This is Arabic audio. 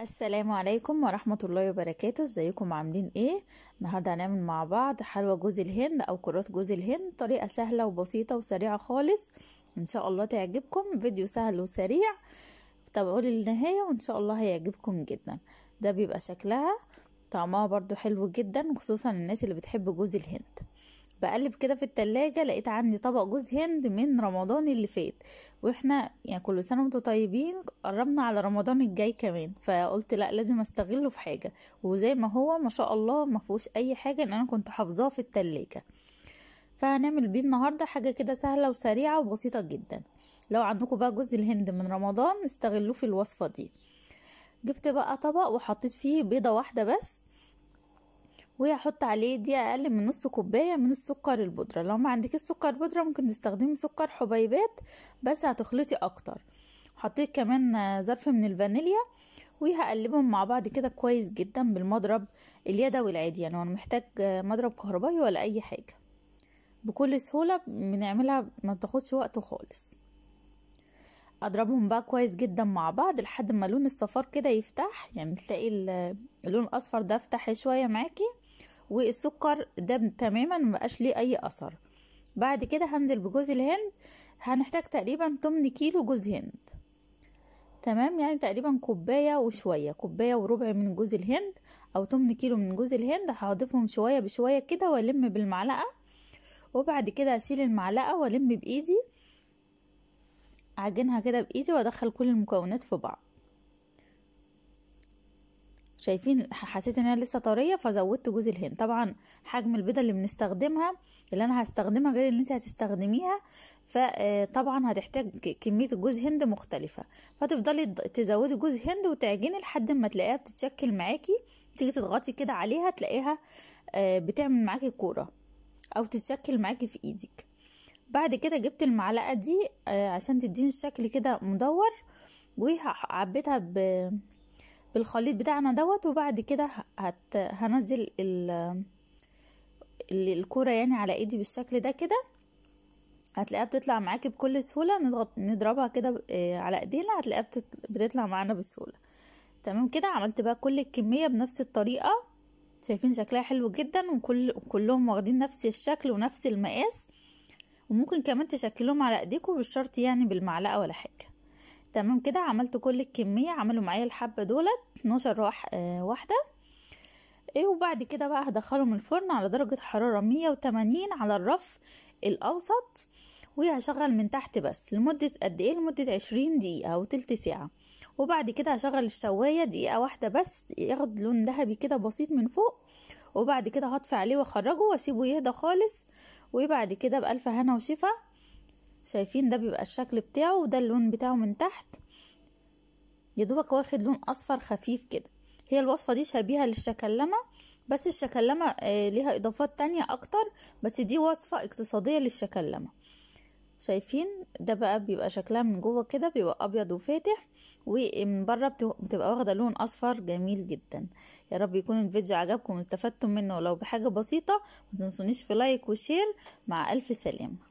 السلام عليكم ورحمة الله وبركاته ازيكم عاملين ايه النهاردة هنعمل مع بعض حلوى جوز الهند او كرات جوز الهند طريقة سهلة وبسيطة وسريعة خالص ان شاء الله تعجبكم فيديو سهل وسريع تابعوا للنهاية وان شاء الله هيعجبكم جدا ده بيبقى شكلها طعمها برضو حلو جدا خصوصا الناس اللي بتحب جوز الهند بقلب كده في التلاجة لقيت عندي طبق جوز هند من رمضان اللي فات واحنا يعني كل سنة وانتم طيبين قربنا على رمضان الجاي كمان فقلت لا لازم استغله في حاجة وزي ما هو ما شاء الله ما فيهوش اي حاجة ان انا كنت حافظاها في التلاجة فهنعمل بيه النهاردة حاجة كده سهلة وسريعة وبسيطة جدا لو عندكم بقى جوز الهند من رمضان استغلوه في الوصفة دي جبت بقى طبق وحطيت فيه بيضة واحدة بس وهحط عليه دي اقل من نص كوبايه من السكر البودره لو ما عندك سكر بودره ممكن تستخدمي سكر حبيبات بس هتخلطي اكتر حطيت كمان ظرف من الفانيليا وهقلبهم مع بعض كده كويس جدا بالمضرب اليدوي العادي يعني انا محتاج مضرب كهربائي ولا اي حاجه بكل سهوله بنعملها ما بتاخدش وقت خالص اضربهم بقى كويس جدا مع بعض لحد ما لون الصفار كده يفتح يعني تلاقي اللون الاصفر ده فتح شويه معاكي والسكر ده تماما مبقاش ليه اي اثر بعد كده هنزل بجوز الهند هنحتاج تقريبا 8 كيلو جوز هند تمام يعني تقريبا كوباية وشوية كوباية وربع من جوز الهند أو 8 كيلو من جوز الهند هضيفهم شوية بشوية كده والم بالمعلقة وبعد كده أشيل المعلقة والم بإيدي اعجنها كده بايدي وادخل كل المكونات في بعض شايفين حسيت انها لسه طريه فزودت جوز الهند طبعا حجم البيضه اللي بنستخدمها اللي انا هستخدمها غير اللي انت هتستخدميها فطبعا آه، هتحتاج كميه جوز هند مختلفه فتفضلي تزودي جوز هند وتعجني لحد ما تلاقيها بتتشكل معاكي تيجي تضغطي كده عليها تلاقيها آه، بتعمل معاكي كوره او تتشكل معاكي في ايدك بعد كده جبت المعلقة دي آه، عشان تديني الشكل كده مدور وعبيتها ب... بالخليط بتاعنا دوت وبعد كده هت... هنزل ال... الكوره يعني على ايدي بالشكل ده كده هتلاقيها بتطلع معاكي بكل سهولة نضغط نضربها كده آه، على ايدينا هتلاقيها بتت... بتطلع معانا بسهولة تمام كده عملت بقى كل الكمية بنفس الطريقة شايفين شكلها حلو جدا وكل كلهم واخدين نفس الشكل ونفس المقاس وممكن كمان تشكلهم على ايديكم بالشرط يعني بالمعلقه ولا حاجه تمام كده عملت كل الكميه عملوا معايا الحبه دولت 12 واح... آه، واحده ايه وبعد كده بقى هدخلهم الفرن على درجه حراره 180 على الرف الاوسط وهشغل من تحت بس لمدة قد ايه لمدة عشرين دقيقة او تلت ساعة وبعد كده هشغل الشواية دقيقة واحدة بس ياخد لون ذهبي كده بسيط من فوق وبعد كده هطفي عليه واخرجه واسيبه يهدى خالص وبعد كده بألف هنا وشفا شايفين ده بيبقى الشكل بتاعه وده اللون بتاعه من تحت يدوبك واخد لون اصفر خفيف كده هي الوصفة دي شبيهة للشكلمة بس الشكلمة آه، ليها اضافات تانية اكتر بس دي وصفة اقتصادية للشكلمة شايفين ده بقى بيبقى شكلها من جوه كده بيبقى ابيض وفاتح ومن بره بتبقى واخده لون اصفر جميل جدا يا رب يكون الفيديو عجبكم واستفدتم منه ولو بحاجه بسيطه ما تنسونيش في لايك وشير مع الف سلامه